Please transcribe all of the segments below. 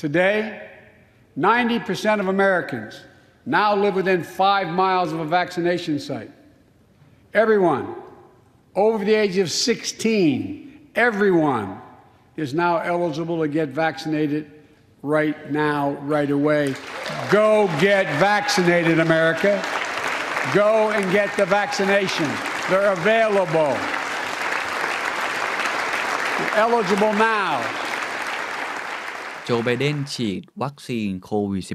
Today, 90% of Americans now live within five miles of a vaccination site. Everyone over the age of 16, everyone is now eligible to get vaccinated right now, right away. Go get vaccinated, America. Go and get the vaccination. They're available. You're eligible now. จไบเดนฉีดวัคซีนโควิด -19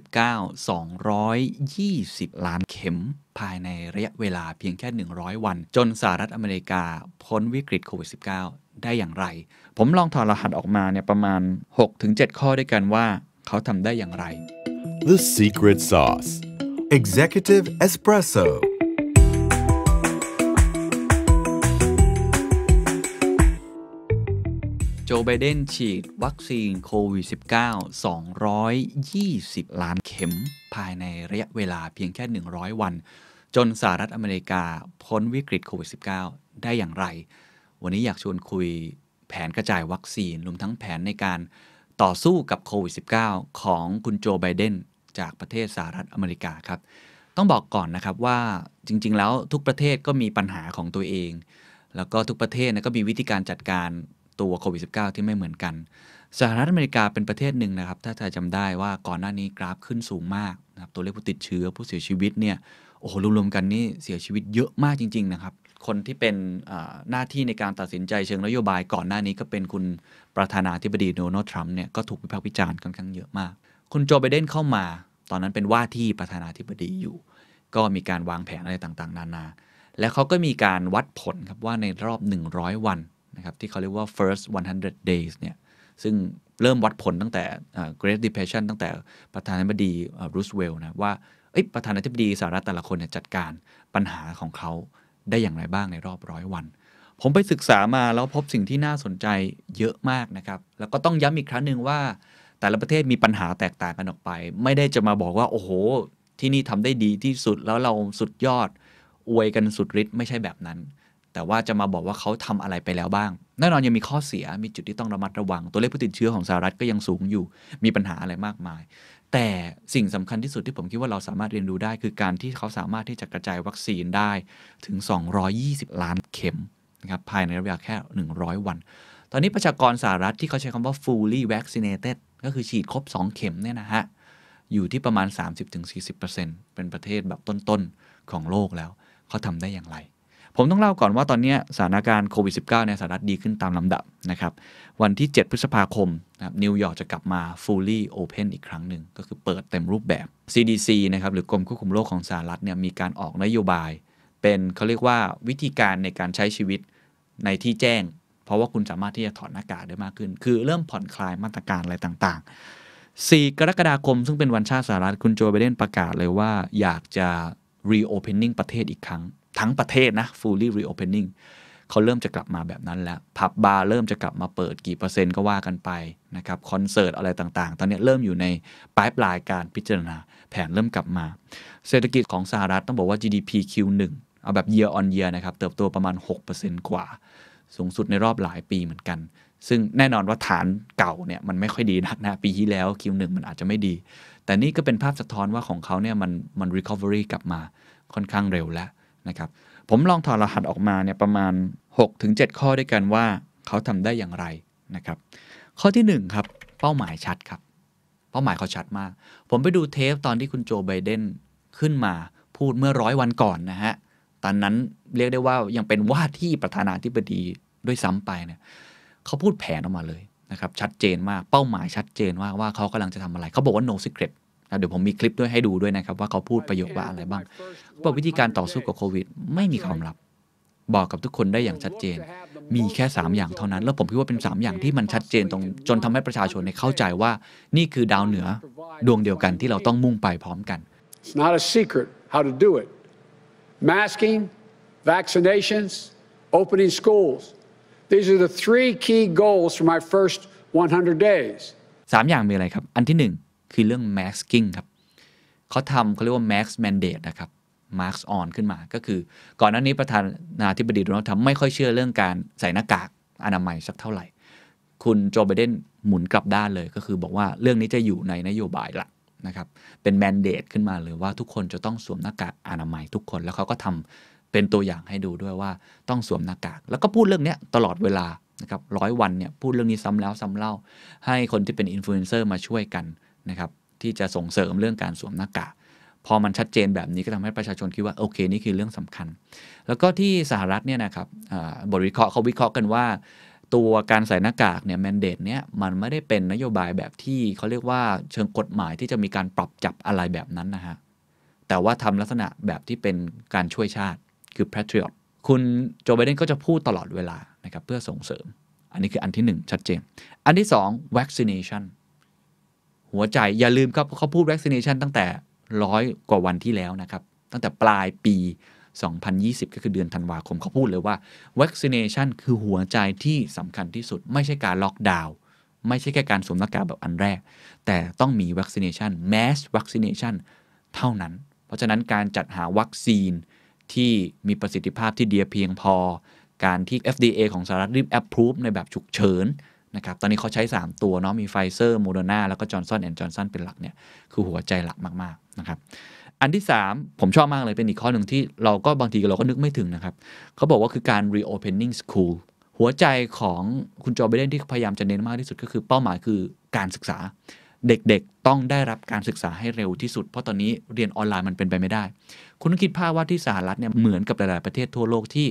220 ล้านเข็ม ภายในระยะเวลาเพียงแค่ 100 วัน จนสหรัฐอเมริกา พ้นวิกฤตโควิด -19 ได้อย่างไร ผมลองถอดรหัสออกมาเนี่ยประมาณ 6-7 ข้อด้วยกันว่า เขาทำได้อย่างไร The Secret Sauce Executive Espresso โจไบเดนฉีดวัคซีนโควิด -19 220 ล้านเข็มภายในระยะเวลาเพียงแค่ 100 วัน จนสหรัฐอเมริกาพ้นวิกฤตโควิด -19 ได้อย่างไร วันนี้อยากชวนคุยแผนกระจายวัคซีนรวมทั้งแผนในการต่อสู้กับโควิด -19 ของคุณโจไบเดนจากประเทศสหรัฐอเมริกาครับ ต้องบอกก่อนนะครับว่าจริงๆ แล้วทุกประเทศก็มีปัญหาของตัวเอง แล้วก็ทุกประเทศก็มีวิธีการจัดการตัวโควิด -19 ที่ไม่เหมือนกัน สหรัฐอเมริกาเป็นประเทศหนึ่งนะครับ ถ้าใครจำได้ว่าก่อนหน้านี้กราฟขึ้นสูงมากนะครับตัวเลขผู้ติดเชื้อผู้เสียชีวิตเนี่ยโอ้โห รวมๆ กันนี่เสียชีวิตเยอะมากจริง ๆ นะครับ คนที่เป็นหน้าที่ในการตัดสินใจเชิงนโยบายก่อนหน้านี้ก็เป็นคุณประธานาธิบดีโดนัลด์ทรัมป์เนี่ยก็ถูกวิพากษ์วิจารณ์ค่อนข้างเยอะมาก คุณโจไบเดนเข้ามา ตอนนั้นเป็นว่าที่ประธานาธิบดีอยู่ ก็มีการวางแผนอะไรต่างๆ นานา และเขาก็มีการวัดผลครับว่าในรอบ 100 วันนะครับที่เขาเรียกว่า first 100 days เนี่ย ซึ่งเริ่มวัดผลตั้งแต่ Great Depression ตั้งแต่ประธานาธิบดีรูสเวลนะ ว่าประธานาธิบดีสหรัฐแต่ละคนเนี่ยจัดการปัญหาของเขาได้อย่างไรบ้างในรอบร้อยวัน ผมไปศึกษามาแล้วพบสิ่งที่น่าสนใจเยอะมากนะครับ แล้วก็ต้องย้ำอีกครั้งหนึ่งว่าแต่ละประเทศมีปัญหาแตกต่างกันออกไป ไม่ได้จะมาบอกว่าโอ้โหที่นี่ทำได้ดีที่สุดแล้วเราสุดยอด อวยกันสุดฤทธิ์ไม่ใช่แบบนั้นแต่ว่าจะมาบอกว่าเขาทำอะไรไปแล้วบ้าง แน่นอนยังมีข้อเสีย มีจุดที่ต้องระมัดระวัง ตัวเลขผู้ติดเชื้อของสหรัฐก็ยังสูงอยู่ มีปัญหาอะไรมากมาย แต่สิ่งสำคัญที่สุดที่ผมคิดว่าเราสามารถเรียนรู้ได้ คือการที่เขาสามารถที่จะกระจายวัคซีนได้ถึง 220 ล้านเข็มนะครับภายในระยะเวลาแค่ 100 วัน ตอนนี้ประชากรสหรัฐที่เขาใช้คำว่า fully vaccinated ก็คือฉีดครบ 2 เข็มเนี่ยนะฮะ อยู่ที่ประมาณ 30-40%เป็นประเทศแบบต้น ๆ ของโลกแล้ว เขาทำได้อย่างไรผมต้องเล่าก่อนว่าตอนนี้สถานการณ์โควิด -19 ในสหรัฐดีขึ้นตามลำดับนะครับ วันที่ 7 พฤษภาคมนะคนิวยอร์กจะกลับมา fully open อีกครั้งหนึ่ง ก็คือเปิดเต็มรูปแบบ CDC นะครับหรือกรมควบคุมโรคของสหรัฐเนี่ยมีการออกนโยบาย เป็นเขาเรียกว่าวิธีการในการใช้ชีวิตในที่แจ้ง เพราะว่าคุณสามารถที่จะถอดหน้ากากได้มากขึ้น คือเริ่มผ่อนคลายมาตรการอะไรต่างๆ 4 กรกฎาคมซึ่งเป็นวันชาติสหรัฐคุณโจไบเดนประกาศเลยว่าอยากจะ reopening ประเทศอีกครั้งทั้งประเทศนะ fully reopening เขาเริ่มจะกลับมาแบบนั้นแล้วผับบาร์เริ่มจะกลับมาเปิดกี่เปอร์เซ็นต์ก็ว่ากันไปนะครับคอนเสิร์ตอะไรต่าง ๆ ตอนนี้เริ่มอยู่ในปลายปลายการพิจารณาแผนเริ่มกลับมา เศรษฐกิจของสหรัฐต้องบอกว่า GDP Q1 เอาแบบ year on year นะครับ เติบโตประมาณ 6%กว่า สูงสุดในรอบหลายปีเหมือนกัน ซึ่งแน่นอนว่าฐานเก่าเนี่ยมันไม่ค่อยดีนักนะปีที่แล้ว Q1 มันอาจจะไม่ดี แต่นี่ก็เป็นภาพสะท้อนว่าของเขาเนี่ยมันมัน recovery กลับมาค่อนข้างเร็วแล้วนะครับผมลองถอดรหัสออกมาเนี่ยประมาณ6-7ข้อด้วยกันว่าเขาทำได้อย่างไรนะครับข้อที่1ครับเป้าหมายชัดครับ เป้าหมายเขาชัดมากผมไปดูเทปตอนที่คุณโจไบเดนขึ้นมาพูดเมื่อร้อยวันก่อนนะฮะตอนนั้นเรียกได้ว่ายังเป็นว่าที่ประธานาธิบดีด้วยซ้ำไปเนี่ยเขาพูดแผนออกมาเลยนะครับชัดเจนมาก เป้าหมายชัดเจนว่าว่าเขากำลังจะทำอะไร เขาบอกว่า no secret เดี๋ยวผมมีคลิปด้วยให้ดูด้วยนะครับว่าเขาพูดประโยคว่าอะไรบ้างบอกวิธีการต่อสู้กับโควิดไม่มีความลับ บอกกับทุกคนได้อย่างชัดเจน มีแค่ 3 อย่างเท่านั้น แล้วผมคิดว่าเป็น 3 อย่างที่มันชัดเจน ตรงจนทำให้ประชาชนเข้าใจว่านี่คือดาวเหนือดวงเดียวกันที่เราต้องมุ่งไปพร้อมกัน It's not a secret how to do it. Masking, vaccinations, opening schools. These are the three key goals for my first 100 days. 3 อย่างมีอะไรครับอันที่ 1คือเรื่อง masking ครับ เขาทำเขาเรียกว่า max mandate นะครับ max on ขึ้นมา ก็คือ ก่อนหน้านี้ประธานาธิบดีโดนัลด์ทรัมป์ไม่ค่อยเชื่อเรื่องการใส่หน้ากากอนามัยสักเท่าไหร่ คุณโจไบเดนหมุนกลับด้านเลย ก็คือบอกว่าเรื่องนี้จะอยู่ในนโยบายหลักนะครับ เป็น mandate ขึ้นมาเลยว่าทุกคนจะต้องสวมหน้ากากอนามัยทุกคน แล้วเขาก็ทำเป็นตัวอย่างให้ดูด้วยว่า ต้องสวมหน้ากาก แล้วก็พูดเรื่องนี้ตลอดเวลานะครับร้อยวันเนี่ยพูดเรื่องนี้ซ้ำแล้วซ้าเล่า ให้คนที่เป็นอินฟลูเอนเซอร์มาช่วยกันนะครับที่จะส่งเสริมเรื่องการสวมหน้ากากพอมันชัดเจนแบบนี้ก็ทำให้ประชาชนคิดว่าโอเคนี่คือเรื่องสำคัญ แล้วก็ที่สหรัฐเนี่ยนะครับบทวิเคราะห์เขาวิเคราะห์กันว่า ตัวการใส่หน้ากากเนี่ยแมนเดตเนี่ยมันไม่ได้เป็นนโยบายแบบที่เขาเรียกว่าเชิงกฎหมายที่จะมีการปรับจับอะไรแบบนั้นนะฮะแต่ว่าทำลักษณะแบบที่เป็นการช่วยชาติคือ patriot คุณโจไบเดนก็จะพูดตลอดเวลานะครับเพื่อส่งเสริมอันนี้คืออันที่1 ชัดเจน อันที่2 vaccination หัวใจอย่าลืมครับเขาพูดวัคซีนชันตั้งแต่ร้อยกว่าวันที่แล้วนะครับ ตั้งแต่ปลายปี 2020 ก็คือเดือนธันวาคมเขาพูดเลยว่าวัคซีนชันคือหัวใจที่สำคัญที่สุด ไม่ใช่การล็อกดาวน์ไม่ใช่แค่การสวมหน้ากากแบบอันแรก แต่ต้องมีวัคซีนชันแมสวัคซีนชันเท่านั้น เพราะฉะนั้นการจัดหาวัคซีนที่มีประสิทธิภาพที่เดียเพียงพอ การที่ FDA ของสหรัฐรีบแอปพรูฟในแบบฉุกเฉินนะครับ ตอนนี้เขาใช้ 3 ตัวเนาะ มีไฟเซอร์โมเดอร์นาแล้วก็จอร์นสันแอนด์จอร์นสันเป็นหลักเนี่ย คือหัวใจหลักมากๆนะครับ อันที่ 3 ผมชอบมากเลยเป็นอีกข้อหนึ่งที่เราก็บางทีเราก็นึกไม่ถึงนะครับ เขาบอกว่าคือการ reopening school หัวใจของคุณจอร์เบเดนที่พยายามจะเน้นมากที่สุดก็คือเป้าหมายคือการศึกษาเด็กๆต้องได้รับการศึกษาให้เร็วที่สุด เพราะตอนนี้เรียนออนไลน์มันเป็นไปไม่ได้ คุณต้องคิดภาพว่าที่สหรัฐเนี่ย เหมือนกับหลายๆประเทศทั่วโลกที่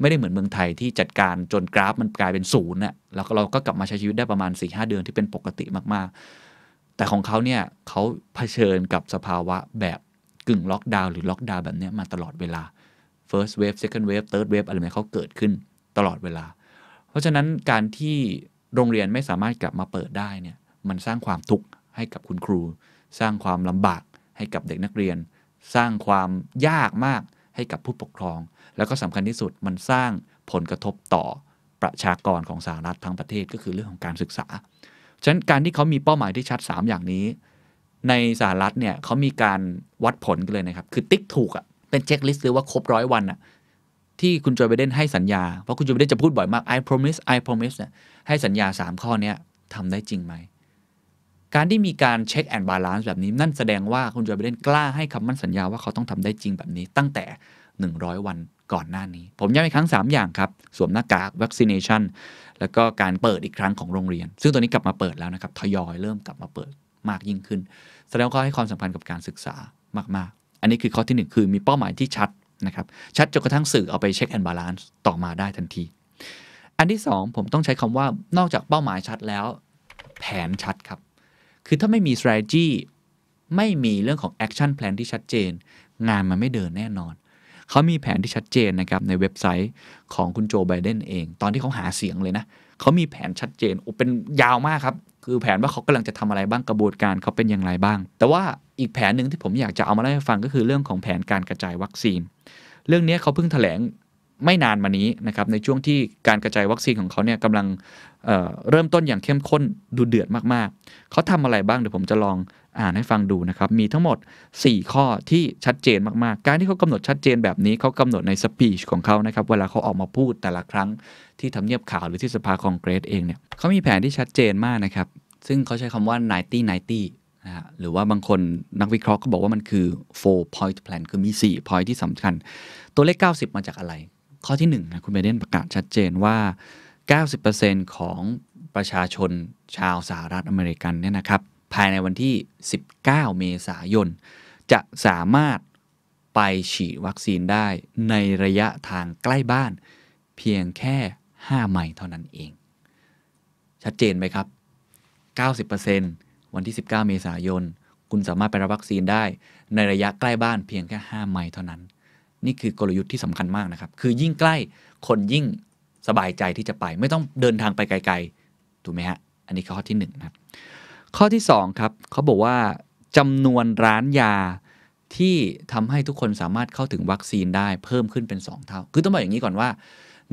ไม่ได้เหมือนเมืองไทยที่จัดการจนกราฟมันกลายเป็นศูนย์น่ะแล้วเราก็กลับมาใช้ชีวิตได้ประมาณ4ีหเดือน ที่เป็นปกติมากๆ แต่ของเขาเนี่ยเขาเผชิญกับสภาวะแบบกึ่งล็อกดาวน์หรือล็อกดาวน์แบบนี้มาตลอดเวลา first wave second wave third wave อะไรแบบนี้เขาเกิดขึ้นตลอดเวลา เพราะฉะนั้นการที่โรงเรียนไม่สามารถกลับมาเปิดได้เนี่ยมันสร้างความทุกข์ให้กับคุณครู สร้างความลำบากให้กับเด็กนักเรียน สร้างความยากมากให้กับผู้ปกครอง แล้วก็สำคัญที่สุดมันสร้างผลกระทบต่อประชากรของสหรัฐทั้งประเทศก็คือเรื่องของการศึกษาฉะนั้นการที่เขามีเป้าหมายที่ชัด 3 อย่างนี้ ในสหรัฐ เนี่ย เขามีการวัดผลกันเลยนะครับคือติ๊กถูกอะ่ะเป็นเช็คลิสต์หรือว่าครบร้อยวันอะ่ะที่คุณโจไบเดนให้สัญญาเพราะคุณโจไบเดนจะพูดบ่อยมาก I promise I promise เนี่ยให้สัญญา 3 ข้อนี้ทำได้จริงไหมการที่มีการเช็คแอนด์บาลานซ์แบบนี้นั่นแสดงว่าคุณจอร์เดนกล้าให้คำมั่นสัญญาว่าเขาต้องทำได้จริงแบบนี้ ตั้งแต่ 100 วันก่อนหน้านี้ ผมย้ำอีกครั้ง 3 อย่างครับ สวมหน้ากากวัคซีนชันแล้วก็การเปิดอีกครั้งของโรงเรียน ซึ่งตัวนี้กลับมาเปิดแล้วนะครับ ทยอยเริ่มกลับมาเปิดมากยิ่งขึ้นแสดงว่าเขาให้ความสำคัญกับการศึกษามากๆ อันนี้คือข้อที่ 1 คือมีเป้าหมายที่ชัดนะครับชัดจนกระทั่งสื่อเอาไปเช็คแอนด์บาลานซ์ต่อมาได้ทันที อันที่ 2 ผมต้องใช้คำว่านอกจากเป้าหมายชัดแล้ว แผนชัดครับคือถ้าไม่มี strategy ไม่มีเรื่องของ action plan ที่ชัดเจน งานมันไม่เดินแน่นอน เขามีแผนที่ชัดเจนนะครับในเว็บไซต์ของคุณโจไบเดนเอง ตอนที่เขาหาเสียงเลยนะ เขามีแผนชัดเจนอเป็นยาวมากครับ คือแผนว่าเขากำลังจะทำอะไรบ้าง กระบวนการเขาเป็นอย่างไรบ้าง แต่ว่าอีกแผนหนึ่งที่ผมอยากจะเอามาเล่าให้ฟังก็คือเรื่องของแผนการกระจายวัคซีน เรื่องนี้เขาเพิ่งถแถลงไม่นานมานี้นะครับในช่วงที่การกระจายวัคซีนของเขาเนี่ยกำลังเเริ่มต้นอย่างเข้มข้นดูเดือดมากๆ เขาทำอะไรบ้าง เดี๋ยวผมจะลองอ่านให้ฟังดูนะครับมีทั้งหมด 4 ข้อที่ชัดเจนมากๆ การที่เขากำหนดชัดเจนแบบนี้ เขากำหนดในสปีชของเขานะครับเวลาเขาออกมาพูดแต่ละครั้งที่ทำเนียบข่าวหรือที่สภาคองเกรสเองเนี่ยเขามีแผนที่ชัดเจนมากนะครับซึ่งเขาใช้คำว่า90 90นะฮะหรือว่าบางคนนักวิเคราะห์ก็บอกว่ามันคือ four point plan คือมี 4 point ที่สำคัญ ตัวเลข 90 มาจากอะไรข้อที่1นะคุณไบเดนประกาศชัดเจนว่า 90%ของประชาชนชาวสหรัฐอเมริกันเนี่ยนะครับ ภายในวันที่ 19 เมษายน จะสามารถไปฉีดวัคซีนได้ในระยะทางใกล้บ้าน เพียงแค่ 5 ไมล์เท่านั้นเอง ชัดเจนไหมครับ 90%วันที่ 19 เมษายน คุณสามารถไปรับวัคซีนได้ในระยะใกล้บ้านเพียงแค่ 5 ไมล์เท่านั้นนี่คือกลยุทธ์ ที่สำคัญมากนะครับ คือยิ่งใกล้คนยิ่งสบายใจที่จะไป ไม่ต้องเดินทางไปไกลๆ ถูกไหมฮะ อันนี้ข้อที่1นะครับ ข้อที่ 2 ครับเขาบอกว่าจำนวนร้านยาที่ทำให้ทุกคนสามารถเข้าถึงวัคซีนได้เพิ่มขึ้นเป็น 2 เท่า คือต้องบอกอย่างนี้ก่อนว่า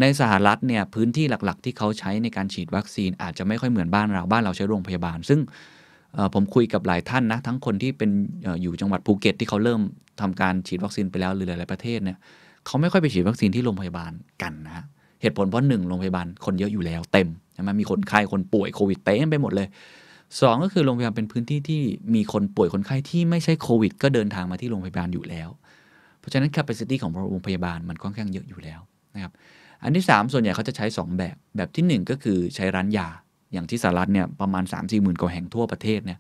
ในสหรัฐเนี่ย พื้นที่หลักๆ ที่เขาใช้ในการฉีดวัคซีนอาจจะไม่ค่อยเหมือนบ้านเราบ้านเราใช้โรงพยาบาล ซึ่งผมคุยกับหลายท่านนะทั้งคนที่เป็นอยู่จังหวัดภูเก็ตที่เขาเริ่มทำการฉีดวัคซีนไปแล้วหรือหลายประเทศเนี่ยเขาไม่ค่อยไปฉีดวัคซีนที่โรงพยาบาลกันนะเหตุผลเพราะหนึ่งโรงพยาบาลคนเยอะอยู่แล้วเต็มใช่ไหมมีคนไข้คนป่วยโควิดเต็มไปหมดเลย2 ก็คือโรงพยาบาลเป็นพื้นที่ที่มีคนป่วยคนไข้ที่ไม่ใช่โควิด ก็เดินทางมาที่โรงพยาบาลอยู่แล้ว เพราะฉะนั้น capacity ของโรงพยาบาลมันค่อนข้างเยอะอยู่แล้วนะครับอันที่ 3 ส่วนใหญ่เขาจะใช้ 2 แบบแบบที่ 1 ก็คือใช้ร้านยาอย่างที่สหรัฐเนี่ยประมาณ3 4มสี่หมื่นกว่าแห่งทั่วประเทศเนี่ย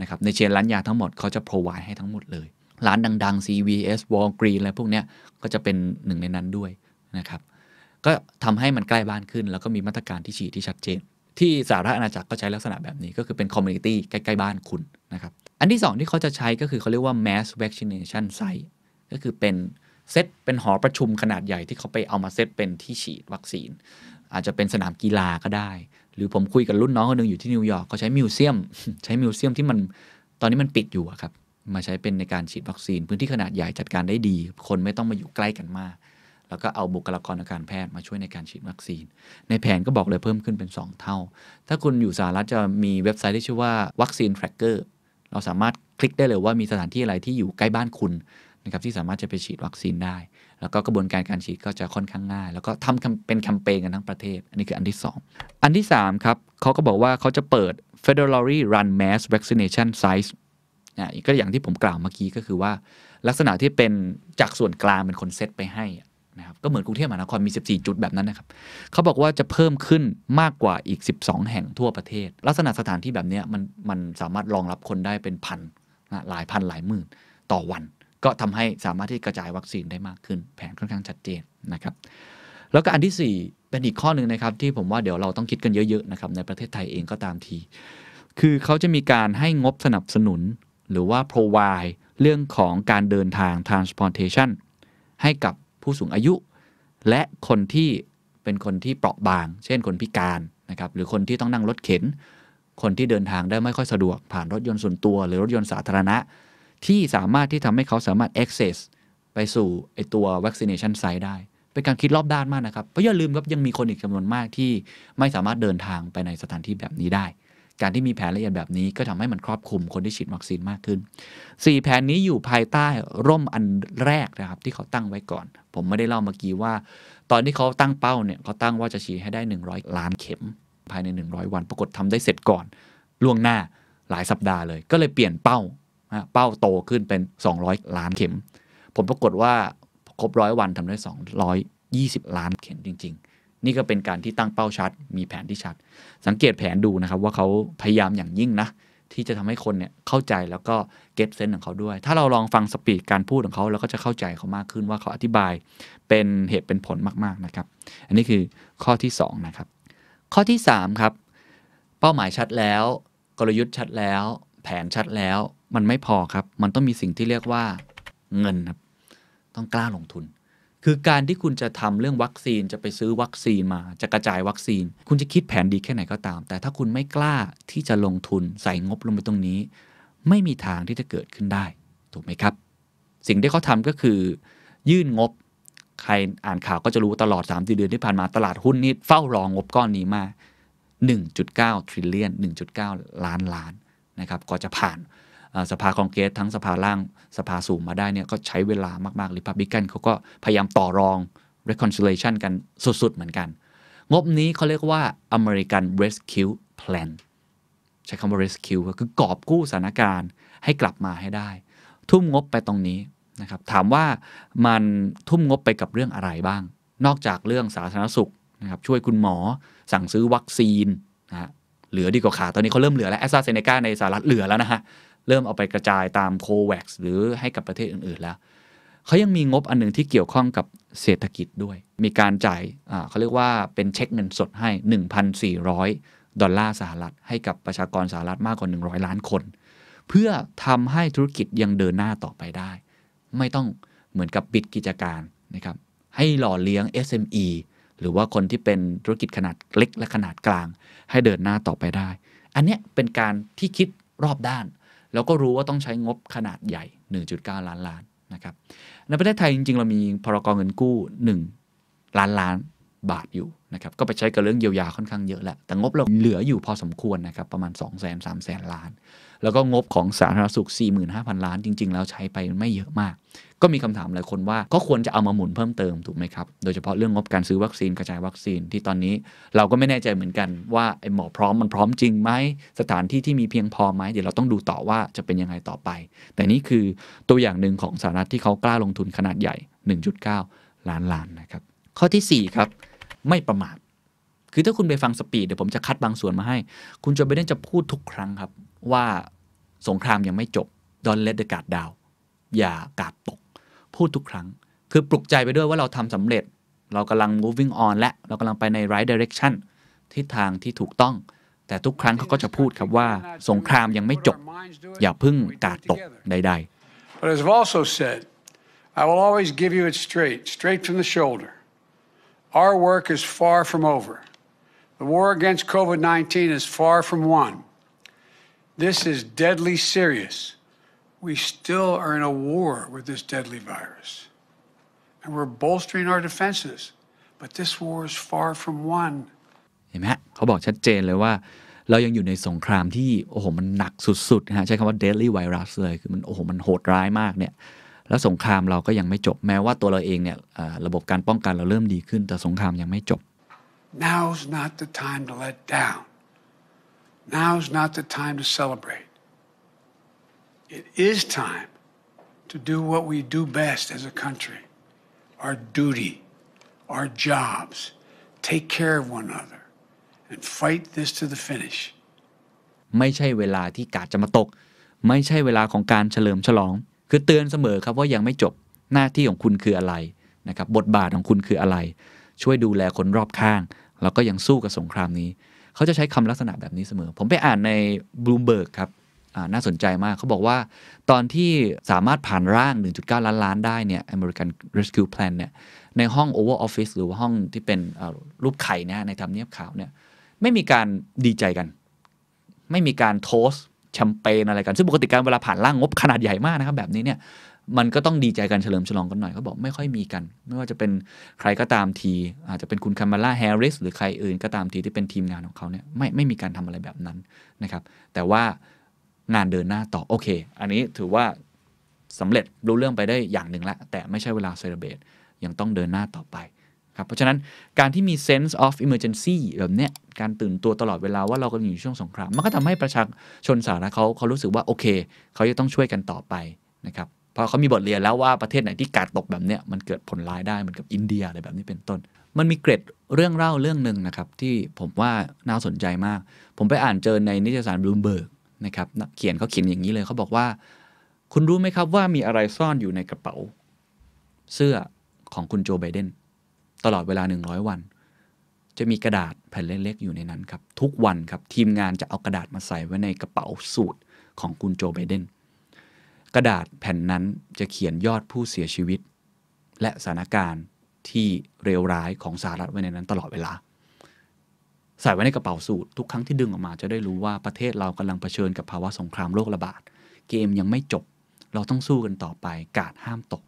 นะครับในเชนร้านยาทั้งหมดเขาจะพรอไวให้ทั้งหมดเลย ร้านดัง ๆ CVS Walgreen อะไรพวกเนี้ยก็จะเป็นหนึ่งในนั้นด้วยนะครับก็ทำให้มันใกล้บ้านขึ้น แล้วก็มีมาตรการที่ฉีดที่ชัดเจนที่สหรัฐอาณาจักรก็ใช้ลักษณะแบบนี้ก็คือเป็นคอมมูนิตี้ใกล้ๆ บ้านคุณนะครับอันที่ 2 ที่เขาจะใช้ก็คือเขาเรียกว่า mass vaccination site ก็คือเป็นเซตเป็นหอประชุมขนาดใหญ่ที่เขาไปเอามาเซตเป็นที่ฉีดวัคซีน อาจจะเป็นสนามกีฬาก็ได้หรือผมคุยกับรุ่นน้องคนนึงอยู่ที่นิวยอร์กเขาใช้มิวเซียม ใช้มิวเซียมที่มันตอนนี้มันปิดอยู่ครับ มาใช้เป็นในการฉีดวัคซีน พื้นที่ขนาดใหญ่จัดการได้ดี คนไม่ต้องมาอยู่ใกล้กันมาก แล้วก็เอาบุคลากรทางการแพทย์มาช่วยในการฉีดวัคซีนในแผนก็บอกเลยเพิ่มขึ้นเป็น 2 เท่า ถ้าคุณอยู่สหรัฐจะมีเว็บไซต์ที่ชื่อว่าวัคซีน tracker เราสามารถคลิกได้เลยว่ามีสถานที่อะไรที่อยู่ใกล้บ้านคุณนะครับที่สามารถจะไปฉีดวัคซีนได้แล้วก็กระบวนการการฉีดก็จะค่อนข้างง่าย แล้วก็ทำเป็นแคมเปญกันทั้งประเทศ อันนี้คืออันที่ 2 อันที่3ครับเขาก็บอกว่าเขาจะเปิด federally run mass vaccination sites นะก็อย่างที่ผมกล่าวเมื่อกี้ก็คือว่า ลักษณะที่เป็นจากส่วนกลางเป็นคนเซตไปให้นะครับก็เหมือนกรุงเทพมหานครมี 14 จุดแบบนั้นนะครับ เขาบอกว่าจะเพิ่มขึ้นมากกว่าอีก 12 แห่งทั่วประเทศ ลักษณะสถานที่แบบนี้มันมันสามารถรองรับคนได้เป็นพันนะหลายพันหลายหมื่นต่อวันก็ทำให้สามารถที่กระจายวัคซีนได้มากขึ้น แผนค่อนข้างชัดเจนนะครับแล้วก็อันที่ 4 เป็นอีกข้อหนึ่งนะครับ ที่ผมว่าเดี๋ยวเราต้องคิดกันเยอะๆนะครับในประเทศไทยเองก็ตามที คือเขาจะมีการให้งบสนับสนุนหรือว่า provide เรื่องของการเดินทาง transportation ให้กับผู้สูงอายุ และคนที่เป็นคนที่เปราะบาง เช่นคนพิการนะครับหรือคนที่ต้องนั่งรถเข็น คนที่เดินทางได้ไม่ค่อยสะดวกผ่านรถยนต์ส่วนตัว หรือรถยนต์สาธารณะที่สามารถที่ทำให้เขาสามารถ access ไปสู่ไอตัว vaccination site ได้เป็นการคิดรอบด้านมากนะครับ เพราะอย่าลืมครับยังมีคนอีกจำนวนมากที่ไม่สามารถเดินทางไปในสถานที่แบบนี้ได้ การที่มีแผนละเอียดแบบนี้ก็ทำให้มันครอบคลุมคนที่ฉีดวัคซีนมากขึ้น 4 แผนนี้อยู่ภายใต้ร่มอันแรกนะครับที่เขาตั้งไว้ก่อน ผมไม่ได้เล่าเมื่อกี้ว่า ตอนที่เขาตั้งเป้าเนี่ยเขาตั้งว่าจะฉีดให้ได้ 100 ล้านเข็ม ภายใน 100 วัน ปรากฏทำได้เสร็จก่อนล่วงหน้าหลายสัปดาห์เลย ก็เลยเปลี่ยนเป้าเป้าโตขึ้นเป็น 200 ล้านเข็มผลปรากฏว่า ครบร้อยวันทำได้ 220 ล้านเข็มจริง ๆ นี่ก็เป็นการที่ตั้งเป้าชัด มีแผนที่ชัด สังเกตแผนดูนะครับ ว่าเขาพยายามอย่างยิ่งนะ ที่จะทำให้คนเนี่ยเข้าใจแล้วก็เก็ตเซนส์ของเขาด้วย ถ้าเราลองฟังสปีดการพูดของเขาเราก็จะเข้าใจเขามากขึ้นว่าเขาอธิบายเป็นเหตุเป็นผลมากๆนะครับ อันนี้คือข้อที่2นะครับ ข้อที่3ครับ เป้าหมายชัดแล้ว กลยุทธ์ชัดแล้ว แผนชัดแล้วมันไม่พอครับมันต้องมีสิ่งที่เรียกว่าเงินครับ ต้องกล้าลงทุน คือการที่คุณจะทำเรื่องวัคซีน จะไปซื้อวัคซีนมา จะกระจายวัคซีน คุณจะคิดแผนดีแค่ไหนก็ตาม แต่ถ้าคุณไม่กล้าที่จะลงทุนใส่งบลงไปตรงนี้ ไม่มีทางที่จะเกิดขึ้นได้ ถูกไหมครับ สิ่งที่เขาทำก็คือ ยื่นงบ ใครอ่านข่าวก็จะรู้ตลอด3ามเดือนที่ผ่านมา ตลาดหุ้นนี่เฝ้ารองงบก้อนนี้มาก1.9 trillion 1.9 ล้านล้านนะครับ ก็จะผ่านสภาคองเกรสทั้งสภาล่างสภาสูงมาได้เนี่ย ก็ใช้เวลามากๆริพับบิกันเขาก็พยายามต่อรอง reconciliation กันสุดๆเหมือนกัน งบนี้เขาเรียกว่า American Rescue Plan ใช้คำว่า rescue ก็คือกอบกู้สถานการณ์ให้กลับมาให้ได้ ทุ่มงบไปตรงนี้นะครับ ถามว่ามันทุ่มงบไปกับเรื่องอะไรบ้าง นอกจากเรื่องสาธารณสุขนะครับช่วยคุณหมอ สั่งซื้อวัคซีนนะเหลือดีกว่าขาดตอนนี้เขาเริ่มเหลือแล้วแอสซาเซเนกาในสหรัฐเหลือแล้วนะฮะเริ่มเอาไปกระจายตามโควัคหรือให้กับประเทศอื่นๆแล้ว เขายังมีงบอันหนึ่งที่เกี่ยวข้องกับเศรษฐกิจด้วย มีการจ่าย เขาเรียกว่าเป็นเช็คเงินสดให้ 1,400 ดอลลาร์สหรัฐ ให้กับประชากรสหรัฐมากกว่า 100 ล้านคน เพื่อทำให้ธุรกิจยังเดินหน้าต่อไปได้ ไม่ต้องเหมือนกับปิดกิจการนะครับ ให้หล่อเลี้ยง SME หรือว่าคนที่เป็นธุรกิจขนาดเล็กและขนาดกลาง ให้เดินหน้าต่อไปได้ อันนี้เป็นการที่คิดรอบด้านแล้วก็รู้ว่าต้องใช้งบขนาดใหญ่ 1.9 ล้านล้านนะครับ ในประเทศไทยจริง ๆ เรามีพรกองเงินกู้ 1 ล้านล้านบาทอยู่นะครับ ก็ไปใช้กับเรื่องเยียวยาค่อนข้างเยอะแหละแต่งบเราเหลืออยู่พอสมควรนะครับ ประมาณ2 0 0 0 0 0 3 0 0 0 0ล้านแล้วก็งบของสาธารณสุข 45,000 ล้าน จริง ๆ แล้วใช้ไปไม่เยอะมาก ก็มีคำถามหลายคนว่า ก็ควรจะเอามาหมุนเพิ่มเติมถูกไหมครับ โดยเฉพาะเรื่องงบการซื้อวัคซีนกระจายวัคซีนที่ตอนนี้ เราก็ไม่แน่ใจเหมือนกันว่าไอ้หมอพร้อมมันพร้อมจริงไหมสถานที่ที่มีเพียงพอไหมเดี๋ยวเราต้องดูต่อว่าจะเป็นยังไงต่อไป แต่นี่คือตัวอย่างหนึ่งของสหรัฐที่เขากล้าลงทุนขนาดใหญ่ 1.9 ล้านล้านนะครับข้อที่4ครับไม่ประมาทคือถ้าคุณไปฟังสปีดเดี๋ยวผมจะคัดบางส่วนมาให้ คุณจอไบเดนจะพูดทุกครั้งครับว่าสงครามยังไม่จบดอนเลดเดอรกาดดาว อย่ากาดตกพูดทุกครั้ง คือปลุกใจไปด้วยว่าเราทำสำเร็จ เรากำลัง moving on และเรากำลังไปใน right direction ทิศทางที่ถูกต้อง แต่ทุกครั้งเขาก็จะพูดครับว่าสงครามยังไม่จบ อย่าพึ่งกาดตกใดๆ But as I've also said I will always give you it straight straight from the shoulder Our work is far from over The war against COVID-19 is far from won This is deadly serious. We still are in a war with this deadly virus. And we're bolstering our defenses. But this war is far from won. เห็นไหมเขาบอกชัดเจนเลยว่า เรายังอยู่ในสงครามที่โอ้โหมันหนักสุดๆฮะใช้คำว่า deadly virus เลย คือมันโอ้โหมันโหดร้ายมากเนี่ยแล้วสงครามเราก็ยังไม่จบ แม้ว่าตัวเราเองเนี่ยระบบการป้องกันเราเริ่มดีขึ้น แต่สงครามยังไม่จบ Now's not the time to let down Now's i not the time to celebrate. It is time to do what we do best as a country our duty, our jobs, take care of one another, and fight this to the finish. ไม่ใช่เวลาที่กาดจะมาตก ไม่ใช่เวลาของการเฉลิมฉลอง คือเตือนเสมอครับว่ายังไม่จบ หน้าที่ของคุณคืออะไรนะครับบทบาทของคุณคืออะไร ช่วยดูแลคนรอบข้าง แล้วก็ยังสู้กับสงครามนี้เขาจะใช้คำลักษณะแบบนี้เสมอ ผมไปอ่านในบลูเบิร์กครับ น่าสนใจมาก เขาบอกว่าตอนที่สามารถผ่านร่าง 1.9 ล้านล้านได้เนี่ย American Rescue Plan เนี่ย ในห้อง o v ร์ Office หรือว่าห้องที่เป็นรูปไข่นะในทำเนียบขาวเนี่ยไม่มีการดีใจกัน ไม่มีการโทสแชมเปญอะไรกัน ซึ่งปกติการเวลาผ่านร่างงบขนาดใหญ่มากนะครับแบบนี้เนี่ยมันก็ต้องดีใจกันเฉลิมฉลองกันหน่อยเขาบอกไม่ค่อยมีกัน ไม่ว่าจะเป็นใครก็ตามที อาจจะเป็นคุณคาร์มาล่าแฮร์ริสหรือใครอื่นก็ตามทีที่เป็นทีมงานของเขาเนี่ยไม่ไม่มีการทำอะไรแบบนั้นนะครับ แต่ว่างานเดินหน้าต่อโอเค อันนี้ถือว่าสำเร็จรู้เรื่องไปได้อย่างหนึ่งละแต่ไม่ใช่เวลาเซรลเบตยังต้องเดินหน้าต่อไปครับเพราะฉะนั้นการที่มี sense of emergency แบบเนี้ยการตื่นตัวตลอดเวลาว่าเรากำลังอยู่ช่วงสงครามมันก็ทำให้ประชาชนสาธารณะเขาเขารู้สึกว่าโอเคเขาจะต้องช่วยกันต่อไปนะครับเพราะเขามีบทเรียนแล้วว่าประเทศไหนที่การตกแบบเนี้ยมันเกิดผลร้ายได้เหมือนกับอินเดียอะไรแบบนี้เป็นต้น มันมีเกร็ดเรื่องเล่าเรื่องหนึ่งนะครับ ที่ผมว่าน่าสนใจมาก ผมไปอ่านเจอในนิตยสารบลูมเบิร์กนะครับนักเขียนเขาเขียนอย่างนี้เลยเขาบอกว่า คุณรู้ไหมครับว่ามีอะไรซ่อนอยู่ในกระเป๋า เสื้อของคุณโจไบเดนตลอดเวลา100วัน จะมีกระดาษแผ่นเล็กๆอยู่ในนั้นครับทุกวันครับทีมงานจะเอากระดาษมาใส่ไว้ในกระเป๋าสูตรของคุณโจไบเดนกระดาษแผ่นนั้นจะเขียนยอดผู้เสียชีวิต และสถานการณ์ที่เลวร้ายของสหรัฐไว้ในนั้นตลอดเวลา ใส่ไว้ในกระเป๋าสูตรทุกครั้งที่ดึงออกมาจะได้รู้ว่าประเทศเรากำลังเผชิญกับภาวะสงครามโรคระบาด เกมยังไม่จบ เราต้องสู้กันต่อไปกาดห้ามตก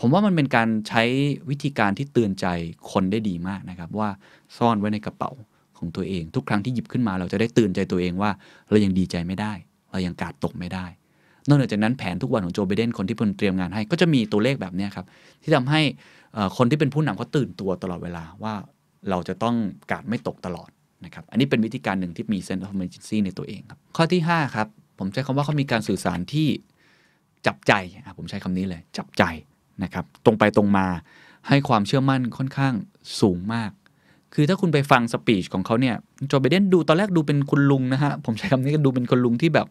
ผมว่ามันเป็นการใช้วิธีการที่เตือนใจคนได้ดีมากนะครับว่าซ่อนไว้ในกระเป๋าของตัวเอง ทุกครั้งที่หยิบขึ้นมา เราจะได้เตือนใจตัวเองว่าเรายังดีใจไม่ได้ เรายังกาดตกไม่ได้นอกเหนือจากนั้นแผนทุกวันของโจไบเดนคนที่เพิ่นเตรียมงานให้ก็จะมีตัวเลขแบบนี้ครับ ที่ทำให้คนที่เป็นผู้นำเขาตื่นตัวตลอดเวลาว่าเราจะต้องการไม่ตกตลอดนะครับอันนี้เป็นวิธีการหนึ่งที่มี s e n s ออ f e m e จินซี่ในตัวเองครับ ข้อที่ 5 ครับ ผมใช้คำว่าเขามีการสื่อสารที่จับใจ ผมใช้คำนี้เลยจับใจนะครับตรงไปตรงมาให้ความเชื่อมั่นค่อนข้างสูงมาก คือถ้าคุณไปฟังสปีชของเขาเนี่ยโจไบเดนดูตอนแรกดูเป็นคุณลุงนะฮะผมใช้คำนี้ก็ดูเป็นคุณลุงที่แบบ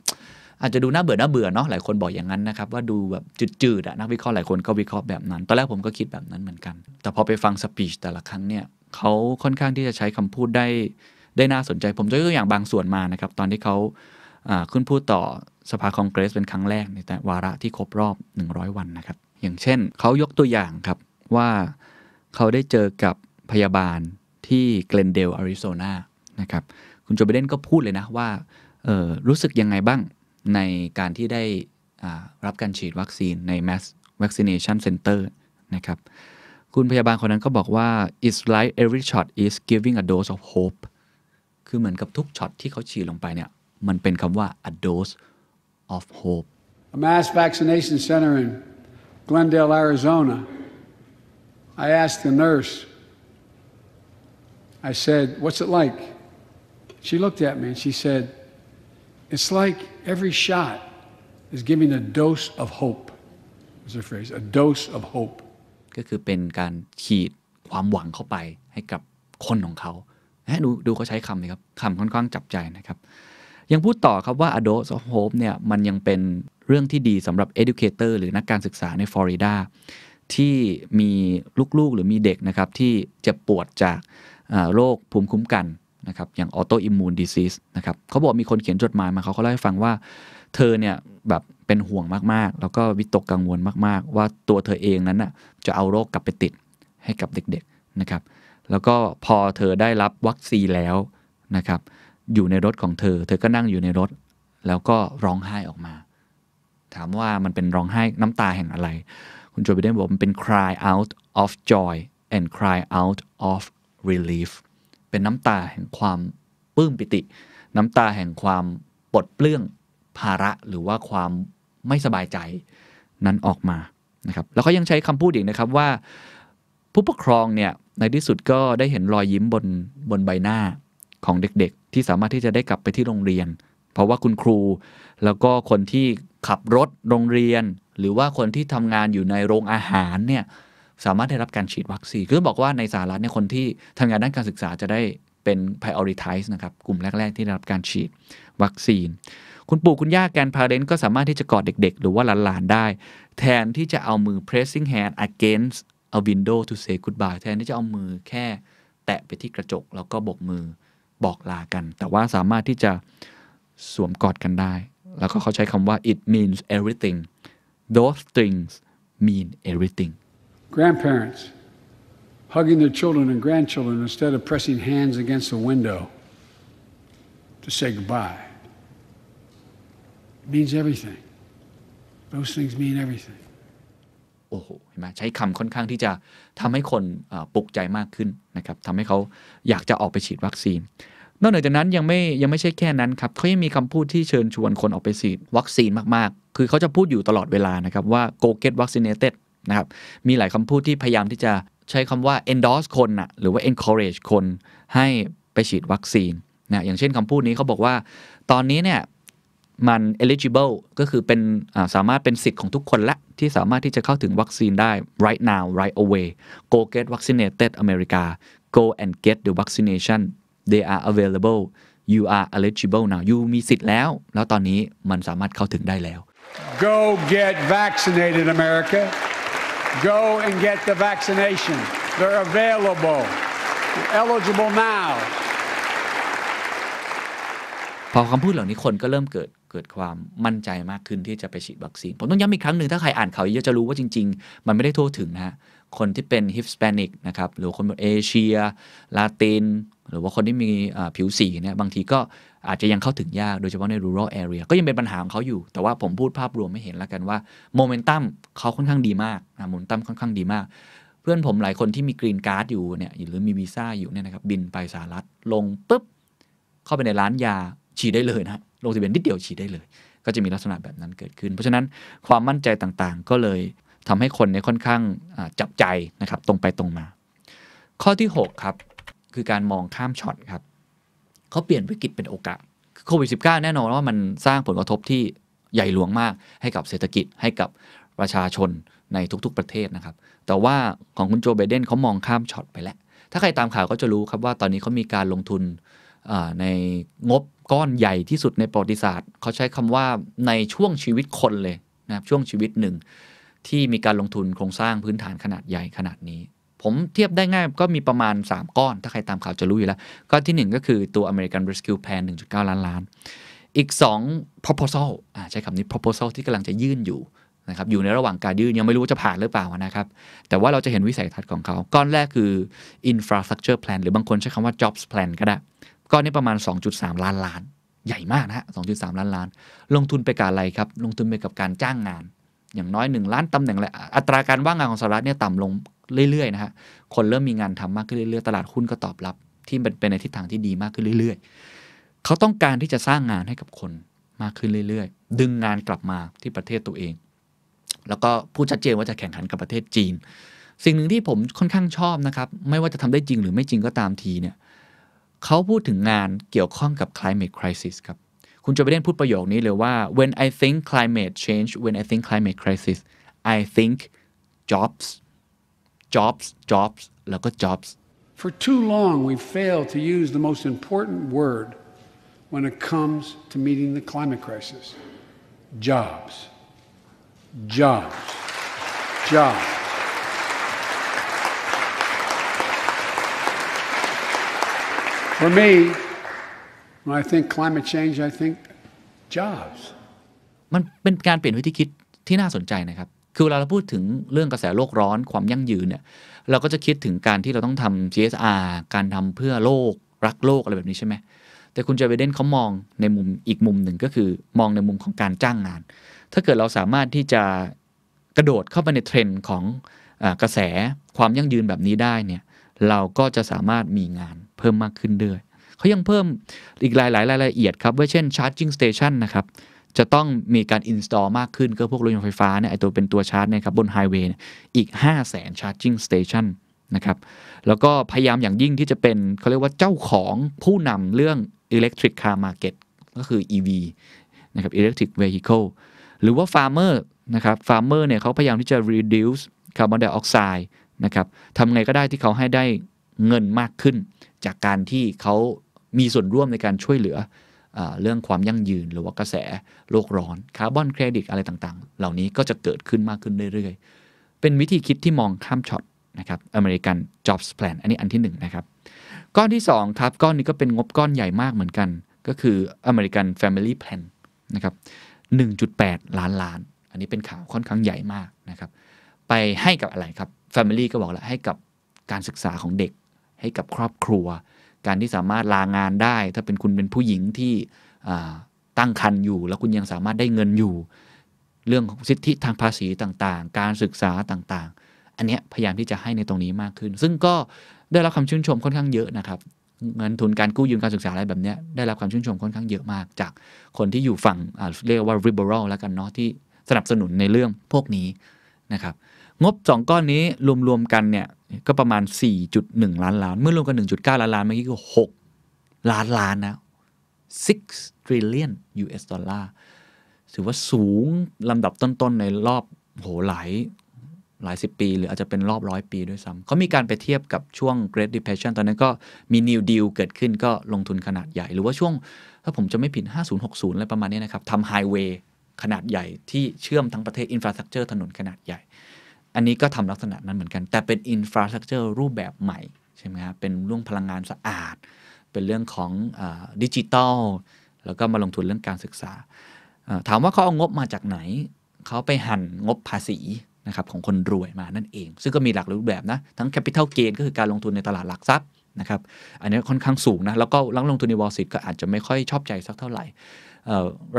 อาจจะดูน่าเบื่อ น่าเบื่อเนาะ หลายคนบอกอย่างนั้นนะครับว่าดูแบบจืดๆอะนักวิเคราะห์หลายคนก็วิเคราะห์แบบนั้น ตอนแรกผมก็คิดแบบนั้นเหมือนกัน แต่พอไปฟังสปีชแต่ละครั้งเนี่ยเขาค่อนข้างที่จะใช้คำพูดได้ ได้น่าสนใจ ผมยกตัวอย่างบางส่วนมานะครับตอนที่เขาขึ้นพูดต่อสภาคองเกรสเป็นครั้งแรกในแต่วาระที่ครบรอบ 100 วันนะครับ อย่างเช่นเขายกตัวอย่างครับว่าเขาได้เจอกับพยาบาลที่เกลนเดลอาริโซนานะครับ คุณโจไบเดนก็พูดเลยนะว่ารู้สึกยังไงบ้างในการที่ได้รับการฉีดวัคซีนใน mass vaccination center นะครับ คุณพยาบาลคนนั้นก็บอกว่า it's like every shot is giving a dose of hope คือเหมือนกับทุกช็อตที่เขาฉีดลงไปเนี่ย มันเป็นคำว่า a dose of hope a mass vaccination center in Glendale Arizona I asked the nurse I said what's it like she looked at me and she said It's like every shot is giving a dose of hope. Is the phrase, a dose of hope. ก็คือเป็นการขีดความหวังเข้าไปให้กับคนของเขา ดูดูเขาใช้คำนียครับคำค่อนข้างจับใจนะครับ ยังพูดต่อครับว่า a dose of hope เนี่ยมันยังเป็นเรื่องที่ดีสำหรับ educator หรือนักการศึกษาในฟลอริดาที่มีลูกๆหรือมีเด็กนะครับ ที่เจ็บปวดจากโรคภูมิคุ้มกันนะครับอย่างออโตอิมมูนดีซิสนะครับเขาบอกมีคนเขียนจดหมายมาเขาขาเล่าให้ฟังว่าเธอเนี่ยแบบเป็นห่วงมากๆ แล้วก็วิตกกังวลมากๆ ว่าตัวเธอเองนั้นน่ะจะเอาโรคกลับไปติดให้กับเด็กๆนะครับแล้วก็พอเธอได้รับวัคซีนแล้วนะครับอยู่ในรถของเธอ เธอก็นั่งอยู่ในรถแล้วก็ร้องไห้ออกมา ถามว่ามันเป็นร้องไห้น้ำตาแห่งอะไร คุณโจไบเดนบอกมันเป็น cry out of joy and cry out of relief เป็นน้ำตาแห่งความปลื้มปิติ น้ำตาแห่งความปลดเปลื้องภาระหรือว่าความไม่สบายใจนั้นออกมานะครับ แล้วก็ยังใช้คำพูดอีกนะครับว่า ผู้ปกครองเนี่ยในที่สุดก็ได้เห็นรอยยิ้มบนบนใบหน้าของเด็กๆที่สามารถที่จะได้กลับไปที่โรงเรียน เพราะว่าคุณครู แล้วก็คนที่ขับรถโรงเรียน หรือว่าคนที่ทำงานอยู่ในโรงอาหารเนี่ยสามารถได้รับการฉีดวัคซีน คือบอกว่าในสหรัฐเนี่ยคนที่ทำงานด้านการศึกษาจะได้เป็น prioritize นะครับ กลุ่มแรก ๆ ที่ได้รับการฉีดวัคซีน คุณปู่คุณย่าแกนพาเรนก็สามารถที่จะกอดเด็กๆ หรือว่าหลานๆ ได้ แทนที่จะเอามือ pressing hand against a window to say goodbye แทนที่จะเอามือแค่แตะไปที่กระจก แล้วก็บกมือบอกลากัน แต่ว่าสามารถที่จะสวมกอดกันได้ แล้วก็เขาใช้คำว่า it means everything those things mean everything grandparents hugging their children and grandchildren instead of pressing hands against the window to say goodbye. It means everything. Those things mean everything. โอ้โหเห็นไหมใช้คำค่อนข้างที่จะทำให้คนปลุกใจมากขึ้นนะครับทำให้เขาอยากจะออกไปฉีดวัคซีน นอกจากนั้นยังไม่ยังไม่ใช่แค่นั้นครับเขายังมีคำพูดที่เชิญชวนคนออกไปฉีดวัคซีนมาก ๆ คือเขาจะพูดอยู่ตลอดเวลานะครับ ว่า go get vaccinated นะครับมีหลายคำพูดที่พยายามที่จะใช้คำว่า endorse คนนะหรือว่า encourage คน ให้ไปฉีดวัคซีนนะอย่างเช่นคำพูดนี้เขาบอกว่า ตอนนี้เนี่ย มัน eligible ก็คือเป็นสามารถเป็นสิทธิ์ของทุกคนละที่สามารถที่จะเข้าถึงวัคซีนได้ right now right away go get vaccinated America go and get the vaccination they are available you are eligible now you มีสิทธิ์แล้วแล้วตอนนี้มันสามารถเข้าถึงได้แล้ว go get vaccinated America go and get the vaccination. They're available, eligible now. พอคำพูดเหล่านี้คนก็เริ่มเกิดเกิดความมั่นใจมากขึ้นที่จะไปฉีดวัคซีนผมต้องย้ำอีกครั้งหนึ่งถ้าใครอ่านข่าวเยอะจะรู้ว่าจริง ๆ มันไม่ได้ทั่วถึงนะฮะคนที่เป็นฮิสแปนิกนะครับ หรือคนบนเอเชียลาติน หรือว่าคนที่มีผิวสีเนี่ยบางทีก็อาจจะยังเข้าถึงยากโดยเฉพาะใน rural area ก็ยังเป็นปัญหาของเขาอยู่ แต่ว่าผมพูดภาพรวมไม่เห็นแล้วกันว่าโมเมนตัมเขาค่อนข้างดีมากโมเมนตัมค่อนข้างดีมาก เพื่อนผมหลายคนที่มีกรีนการ์ดอยู่เนี่ยหรือมีวีซ่าอยู่เนี่ยนะครับ บินไปสหรัฐ ลงปุ๊บเข้าไปในร้านยา ฉีดได้เลยนะลงทะเบียนนิดเดียวฉีดได้เลย ก็จะมีลักษณะแบบนั้นเกิดขึ้น เพราะฉะนั้นความมั่นใจต่างๆ ก็เลยทำให้คนเนี่ยค่อนข้างจับใจนะครับตรงไปตรงมา ข้อที่ 6ครับคือการมองข้ามช็อตครับเขาเปลี่ยนวิกฤตเป็นโอกาสโควิด -19 แน่นอนว่ามันสร้างผลกระทบที่ใหญ่หลวงมาก ให้กับเศรษฐกิจให้กับประชาชนในทุกๆประเทศนะครับ แต่ว่าของคุณโจไบเดนเขามองข้ามช็อตไปแล้ว ถ้าใครตามข่าวก็จะรู้ครับว่าตอนนี้เขามีการลงทุนในงบก้อนใหญ่ที่สุดในประวัติศาสตร์ เขาใช้คำว่าในช่วงชีวิตคนเลยนะครับช่วงชีวิตหนึ่งที่มีการลงทุนโครงสร้างพื้นฐานขนาดใหญ่ขนาดนี้ผมเทียบได้ง่ายก็มีประมาณ 3 ก้อน ถ้าใครตามข่าวจะรู้อยู่แล้วก้อนที่ 1 ก็คือตัว American Rescue Plan 1.9 ล้านล้าน อีก 2 proposal ใช้คำนี้ proposal ที่กำลังจะยื่นอยู่นะครับอยู่ในระหว่างการยื่นยังไม่รู้จะผ่านหรือเปล่านะครับ แต่ว่าเราจะเห็นวิสัยทัศน์ของเขาก้อนแรกคือ infrastructure plan หรือบางคนใช้คำว่า jobs plan ก็ได้ก้อนนี้ประมาณ 2.3 ล้านล้าน ใหญ่มากนะฮะ2.3ล้านล้าน ลงทุนไปกับอะไรครับลงทุนไปกับการจ้างงานอย่างน้อย 1 ล้านตำแหน่งแหละอัตราการว่างงานของสหรัฐเนี่ยต่ำลงเรื่อยๆนะฮะคนเริ่มมีงานทำมากขึ้นเรื่อยๆ ตลาดหุ้นก็ตอบรับ ที่เป็นในทิศทางที่ดีมากขึ้นเรื่อยๆ เขาต้องการที่จะสร้างงานให้กับคนมากขึ้นเรื่อยๆ ดึงงานกลับมาที่ประเทศตัวเอง แล้วก็พูดชัดเจนว่าจะแข่งขันกับประเทศจีน สิ่งหนึ่งที่ผมค่อนข้างชอบนะครับ ไม่ว่าจะทำได้จริงหรือไม่จริงก็ตามทีเนี่ยเขาพูดถึงงานเกี่ยวข้องกับ climate crisis ครับคุณโจไบเดนพูดประโยคนี้เลยว่า when I think climate change when I think climate crisis I think jobs jobs jobs แล้วก็ jobs for too long we've failed to use the most important word when it comes to meeting the climate crisis jobs jobs jobs for me When I think climate change, I think jobs. มันเป็นการเปลี่ยนวิธีคิด ที่น่าสนใจนะครับคือเวลาเราพูดถึงเรื่องกระแสโลกร้อน ความยั่งยืนเนี่ยเราก็จะคิดถึงการที่เราต้องทำ CSR การทำเพื่อโลก รักโลกอะไรแบบนี้ใช่ไหมแต่คุณเจไปเดนเขามองในมุมอีกมุมหนึ่งก็คือมองในมุมของการจ้างงาน ถ้าเกิดเราสามารถที่จะ กระโดดเข้าไปในเทรนด์ของอกระแสความยั่งยืนแบบนี้ได้เนี่ยเราก็จะสามารถมีงานเพิ่มมากขึ้นด้วยเขายังเพิ่มอีกหลายๆรายละเอียดครับว่าเช่น charging station นะครับ จะต้องมีการ install มากขึ้นก็พวกรถยนต์ไฟฟ้าเนี่ย ไอตัวเป็นตัวชาร์จนะครับบนไฮเวย์อีก5 0 0 0 0 0 charging station นะครับ แล้วก็พยายามอย่างยิ่งที่จะเป็นเขาเรียกว่าเจ้าของผู้นำเรื่อง electric car market ก็คือ EV นะครับ electric vehicle หรือว่า farmer นะครับ farmer เนี่ยเขาพยายามที่จะ reduce carbon dioxide นะครับทำไงก็ได้ที่เขาให้ได้เงินมากขึ้น จากการที่เขามีส่วนร่วมในการช่วยเหลืออเรื่องความยั่งยืน หรือว่ากระแสโลกร้อน คาร์บอนเครดิตอะไรต่างๆ เหล่านี้ก็จะเกิดขึ้นมากขึ้นเรื่อยๆ เป็นวิธีคิดที่มองข้ามช็อตนะครับอเมริกันจ็อบส์แพลนอันนี้อันที่1นนะครับ ก้อนที่ 2 ครับก้อนนี้ก็เป็นงบก้อนใหญ่มากเหมือนกัน ก็คืออเมริกันแฟมิลี่แพลนนะครับ1.8 ล้านล้าน อันนี้เป็นข่าวค่อนข้างใหญ่มากนะครับ ไปให้กับอะไรครับแฟมิลี่ก็บอกแล้วให้กับการศึกษาของเด็กให้กับครอบครัวการที่สามารถลางานได้ ถ้าเป็นคุณเป็นผู้หญิงที่ตั้งครรภ์อยู่แล้วคุณยังสามารถได้เงินอยู่เรื่องของสิทธิทางภาษีต่างๆ การศึกษาต่างๆ อันนี้พยายามที่จะให้ในตรงนี้มากขึ้น ซึ่งก็ได้รับคำชื่นชมค่อนข้างเยอะนะครับ เงินทุนการกู้ยืมการศึกษาอะไรแบบนี้ได้รับความชื่นชมค่อนข้างเยอะมากจากคนที่อยู่ฝั่งเรียกว่า liberal แล้วกันเนาะที่สนับสนุนในเรื่องพวกนี้นะครับ งบ 2ก้อนนี้รวมๆกันเนี่ยก็ประมาณ 4.1 ล้านล้าน เมื่อรวมกัน 1.9 ล้าน ล้านเมื่อกี้ก็ 6 ล้านล้านนะ 6 trillion US dollar ถือว่าสูงลำดับต้นๆ ในรอบ โห หลาย หลายสิบปี หรืออาจจะเป็นรอบร้อยปีด้วยซ้ำ เขามีการไปเทียบกับช่วง Great Depression ตอนนั้นก็มี New Deal เกิดขึ้นก็ลงทุนขนาดใหญ่ หรือว่าช่วง ถ้าผมจะไม่ผิด 5060 อะไรประมาณนี้นะครับทำไฮเวย์ขนาดใหญ่ที่เชื่อมทั้งประเทศอินฟราสตรักเจอร์ถนนขนาดใหญ่อันนี้ก็ทำลักษณะนั้นเหมือนกัน แต่เป็นอินฟราสตรักเจอร์รูปแบบใหม่ ใช่ไหมครับเป็นเรื่องพลังงานสะอาด เป็นเรื่องของดิจิตอลแล้วก็มาลงทุนเรื่องการศึกษา ถามว่าเขาเอางบมาจากไหน เขาไปหั่นงบภาษีนะครับของคนรวยมานั่นเอง ซึ่งก็มีหลากหลายรูปแบบนะ ทั้งแคปิตอลเกนก็คือการลงทุนในตลาดหลักทรัพย์นะครับ อันนี้ค่อนข้างสูงนะ แล้วก็ลังลงทุนในวอลซิตก็อาจจะไม่ค่อยชอบใจสักเท่าไหร่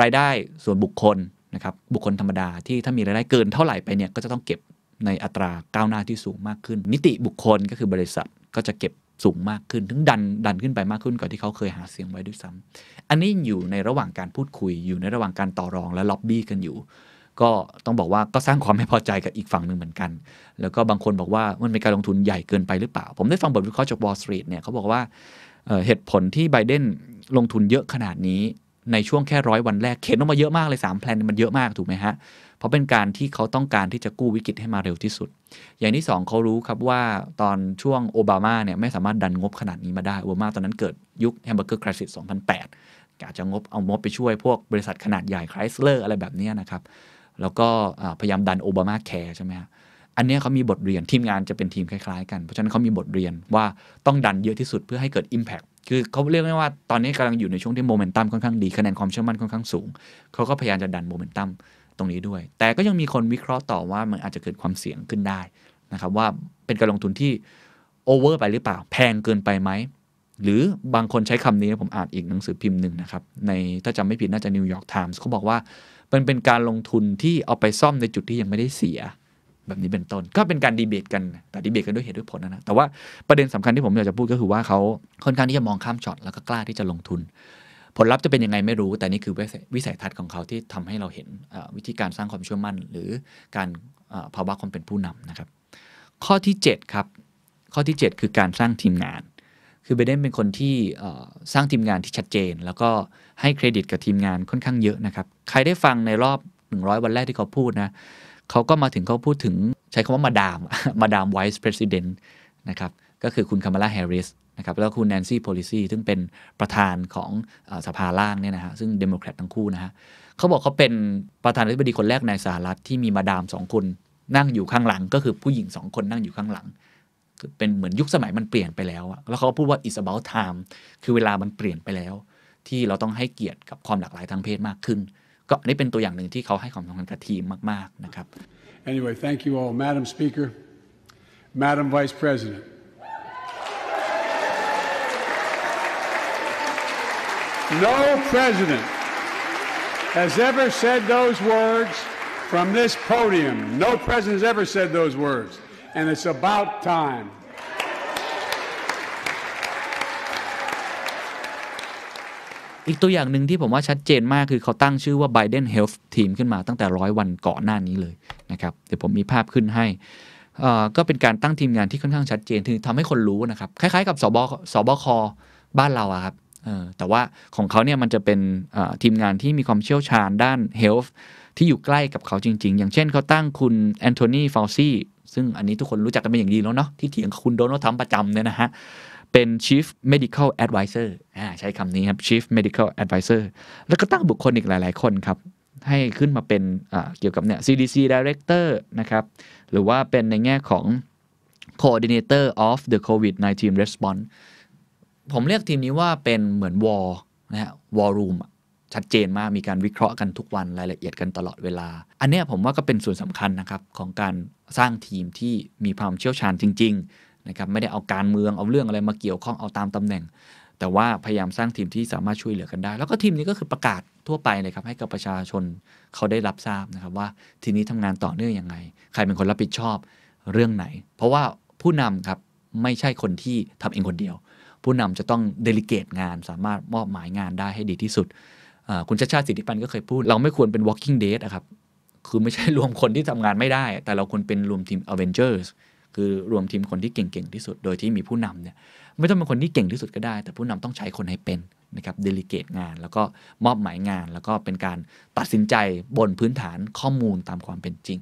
รายได้ส่วนบุคคลนะครับบุคคลธรรมดาที่ถ้ามีรายได้เกินเท่าไหร่ไปเนี่ยก็จะต้องเก็บในอัตราก้าวหน้าที่สูงมากขึ้น นิติบุคคลก็คือบริษัทก็จะเก็บสูงมากขึ้นถึงดันดันขึ้นไปมากขึ้นกว่าที่เขาเคยหาเสียงไว้ด้วยซ้ำ อันนี้อยู่ในระหว่างการพูดคุยอยู่ในระหว่างการต่อรองและล็อบบี้กันอยู่ ก็ต้องบอกว่าก็สร้างความไม่พอใจกับอีกฝั่งหนึ่งเหมือนกัน แล้วก็บางคนบอกว่ามันเป็นการลงทุนใหญ่เกินไปหรือเปล่า ผมได้ฟังบทวิเคราะห์จากวอลสตรีทเนี่ยเขาบอกว่าเหตุผลที่ไบเดนลงทุนเยอะขนาดนี้ในช่วงแค่ร้อยวันแรกเข็นออกมาเยอะมากเลย 3แพลนมันเยอะมากถูกไหมฮะราะเป็นการที่เขาต้องการที่จะกู้วิกฤตให้มาเร็วที่สุด อย่างที่ 2 เขารู้ครับว่าตอนช่วงโอบามาเนี่ยไม่สามารถดันงบขนาดนี้มาได้โอบามาตอนนั้นเกิดยุคแฮมเบอร์เกอร์คริส2008 กาจจะงบเอางบไปช่วยพวกบริษัทขนาดใหญ่ไครสเลอร์อะไรแบบนี้นะครับ แล้วก็พยายามดันโอบามาแคร์ใช่ไหมฮะอันนี้เขามีบทเรียนทีมงานจะเป็นทีมคล้าย ๆ กัน เพราะฉะนั้นเขามีบทเรียนว่าต้องดันเยอะที่สุดเพื่อให้เกิด Impact คือเขาเรียกได้ว่าตอนนี้กำลังอยู่ในช่วงที่โมเมนตัมค่อนข้างดีคะแนนความเชื่อมั่นค่อนข้างสูงเขาก็พยายามจะดันโมเมนตัมตรงนี้ด้วยแต่ก็ยังมีคนวิเคราะห์ต่อว่ามันอาจจะเกิดความเสี่ยงขึ้นได้นะครับว่าเป็นการลงทุนที่โอเวอร์ไปหรือเปล่าแพงเกินไปไหม หรือบางคนใช้คำนี้ผมอ่านอีกหนังสือพิมพ์หนึ่งนะครับ ในถ้าจำไม่ผิดน่าจะนิวยอร์กไทมส์เขาบอกว่ามันเป็นการลงทุนที่เอาไปซ่อมในจุดที่ยังไม่ได้เสีย แบบนี้เป็นต้นก็เป็นการดีเบตกันแต่ดีเบตกันด้วยเหตุด้วยผลนะแต่ว่าประเด็นสำคัญที่ผมอยากจะพูดก็คือว่าเขาค่อนข้างที่จะมองข้ามช็อตแล้วก็กล้าที่จะลงทุนผลลัพธ์จะเป็นยังไงไม่รู้ แต่นี่คือวิสัยทัศน์ของเขาที่ทำให้เราเห็นวิธีการสร้างความเชื่อมั่นหรือการภาวะความเป็นผู้นำนะครับข้อที่7ครับข้อที่ 7 คือการสร้างทีมงาน คือเบเดนเป็นคนที่สร้างทีมงานที่ชัดเจน แล้วก็ให้เครดิตกับทีมงานค่อนข้างเยอะนะครับใครได้ฟังในรอบ 100 วันแรกที่เขาพูดนะเขาก็มาถึงเขาพูดถึงใช้คำว่ามาดามมาดามไวส์ประธานนะครับก็คือคุณคามาลาแฮร์ริสนะครับแล้วคุณแนนซี่โพลิซีซึ่งเป็นประธานของสภาล่างเนี่ยนะฮะซึ่งเดโมแครตทั้งคู่นะฮะเขาบอกเขาเป็นประธานาธิบดีคนแรกในสหรัฐที่มีมาดามสองคน นั่งอยู่ข้างหลัง ก็คือผู้หญิงสองคนนั่งอยู่ข้างหลัง เป็นเหมือนยุคสมัยมันเปลี่ยนไปแล้วอะแล้วเขาพูดว่า it's about time คือเวลามันเปลี่ยนไปแล้ว ที่เราต้องให้เกียรติกับความหลากหลายทางเพศมากขึ้น ก็นี่เป็นตัวอย่างหนึ่งที่เขาให้ความสำคัญกับทีมมากๆนะครับ Anyway thank you all Madam Speaker Madam Vice President No president has ever said those words from this podium. No president has ever said those words. And it's about time. อีกตัวอย่างหนึ่งที่ผมว่าชัดเจนมาก คือเขาตั้งชื่อว่า Biden Health Team ขึ้นมาตั้งแต่ร้อยวันก่อนหน้านี้เลยนะครับ เดี๋ยวผมมีภาพขึ้นให้ ก็เป็นการตั้งทีมงานที่ค่อนข้างชัดเจนถึงทำให้คนรู้นะครับ คล้าย ๆ กับสบสบคบ้านเราอะครับแต่ว่าของเขาเนี่ยมันจะเป็นทีมงานที่มีความเชี่ยวชาญด้านเฮลท์ที่อยู่ใกล้กับเขาจริงๆ อย่างเช่นเขาตั้งคุณแอนโทนีฟาวซีซึ่งอันนี้ทุกคนรู้จักกันเป็นอย่างดีแล้วเนาะที่เถียงคุณโดนัลด์ทรัมป์ประจำเนี่ยนะฮะ เป็น Chief Medical Advisor อ่าใช้คำนี้ครับ Chief Medical Advisor แล้วก็ตั้งบุคคลอีกหลายๆ คนครับ ให้ขึ้นมาเป็นเกี่ยวกับเนี่ย CDC Director นะครับ หรือว่าเป็นในแง่ของ Coordinator of the COVID-19 Response ผมเรียกทีมนี้ว่าเป็นเหมือนวอลนะฮะวอลรูมชัดเจนมากมีการวิเคราะห์กันทุกวันรายละเอียดกันตลอดเวลา อันนี้ผมว่าก็เป็นส่วนสำคัญนะครับของการสร้างทีมที่มีความเชี่ยวชาญจริงๆนะครับไม่ได้เอาการเมืองเอาเรื่องอะไรมาเกี่ยวข้องเอาตามตำแหน่ง แต่ว่าพยายามสร้างทีมที่สามารถช่วยเหลือกันได้ แล้วก็ทีมนี้ก็คือประกาศทั่วไปเลยครับให้กับประชาชนเขาได้รับทราบนะครับว่าทีนี้ทำงานต่อเนื่องยังไง ใครเป็นคนรับผิดชอบเรื่องไหน เพราะว่าผู้นำครับไม่ใช่คนที่ทำเองคนเดียวผู้นำจะต้องเดลิเกตงานสามารถ มอบหมายงานได้ให้ดีที่สุดคุณชาชาติสิทธิพันธ์ก็เคยพูดเราไม่ควรเป็น walking dead อะครับ คือไม่ใช่รวมคนที่ทำงานไม่ได้ แต่เราควรเป็นรวมทีม Avengers คือรวมทีมคนที่เก่งๆ ที่สุด โดยที่มีผู้นำเนี่ย ไม่ต้องเป็นคนที่เก่งที่สุดก็ได้ แต่ผู้นำต้องใช้คนให้เป็นนะครับเดลิเกตงานแล้วก็มอบหมายงานแล้วก็เป็นการตัดสินใจบนพื้นฐานข้อมูลตามความเป็นจริง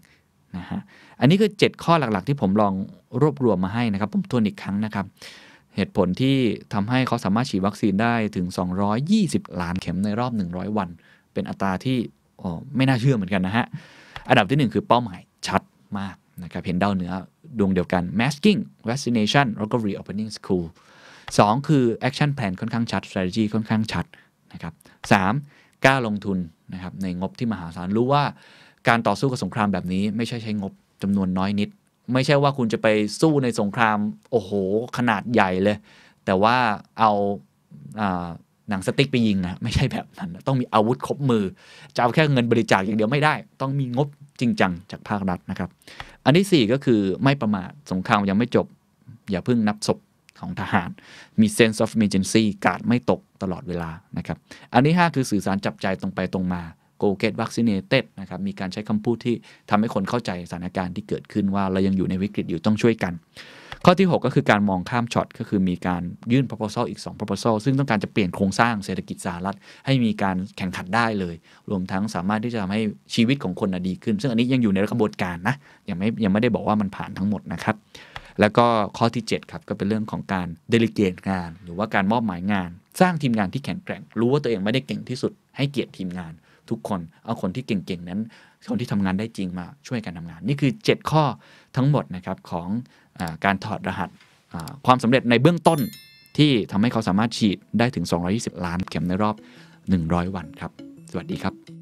นะฮะอันนี้คือ 7 ข้อหลักๆ ที่ผมลองรวบรวมมาให้นะครับผมทวนอีกครั้งนะครับเหตุผลที่ทำให้เขาสามารถฉีดวัคซีนได้ถึง 220 ล้านเข็มในรอบ 100 วัน เป็นอัตราที่ไม่น่าเชื่อเหมือนกันนะฮะ อันดับที่ 1 คือเป้าหมายชัดมากนะครับเห็นดาวเหนือดวงเดียวกัน masking vaccination แล้วก็ reopening school 2 คือ action plan ค่อนข้างชัด strategy ค่อนข้างชัดนะครับสามกล้าลงทุนนะครับในงบที่มหาศาลรู้ว่าการต่อสู้กับสงครามแบบนี้ไม่ใช่ใช้งบจำนวนน้อยนิดไม่ใช่ว่าคุณจะไปสู้ในสงครามโอ้โหขนาดใหญ่เลย แต่ว่าเอาหนังสติ๊กไปยิงนะไม่ใช่แบบนั้น ต้องมีอาวุธครบมือจะเอาแค่เงินบริจาคอย่างเดียวไม่ได้ ต้องมีงบจริงจังจากภาครัฐนะครับ อันที่4ก็คือไม่ประมาทสงครามยังไม่จบ อย่าเพิ่งนับศพของทหารมี sense of emergency การไม่ตกตลอดเวลานะครับอันที่5คือสื่อสารจับใจตรงไปตรงมา go get vaccinated นะครับ มีการใช้คำพูดที่ทำให้คนเข้าใจสถานการณ์ที่เกิดขึ้นว่าเรายังอยู่ในวิกฤตอยู่ต้องช่วยกัน ข้อที่ 6 ก็คือการมองข้ามช็อตก็คือมีการยื่น proposal อีก2 proposal ซึ่งต้องการจะเปลี่ยนโครงสร้างเศรษฐกิจสหรัฐ ให้มีการแข่งขันได้เลย รวมทั้งสามารถที่จะทำให้ชีวิตของคนดีขึ้น ซึ่งอันนี้ยังอยู่ในกระบวนการนะยังไม่ยังไม่ได้บอกว่ามันผ่านทั้งหมดนะครับแล้วก็ข้อที่7ครับก็เป็นเรื่องของการเดลิเกตงานหรือว่าการมอบหมายงานสร้างทีมงานที่แข็งแกร่ง รู้ว่าตัวเองไม่ได้เก่งที่สุด ให้เกียรติทีมงานทุกคนเอาคนที่เก่งๆ นั้นคนที่ทำงานได้จริงมาช่วยกันทำงาน นี่คือ 7 ข้อทั้งหมดนะครับของอการถอดรหัสความสำเร็จในเบื้องต้น ที่ทำให้เขาสามารถฉีดได้ถึง 220 ล้าน เข็มในรอบ 100 วันครับ สวัสดีครับ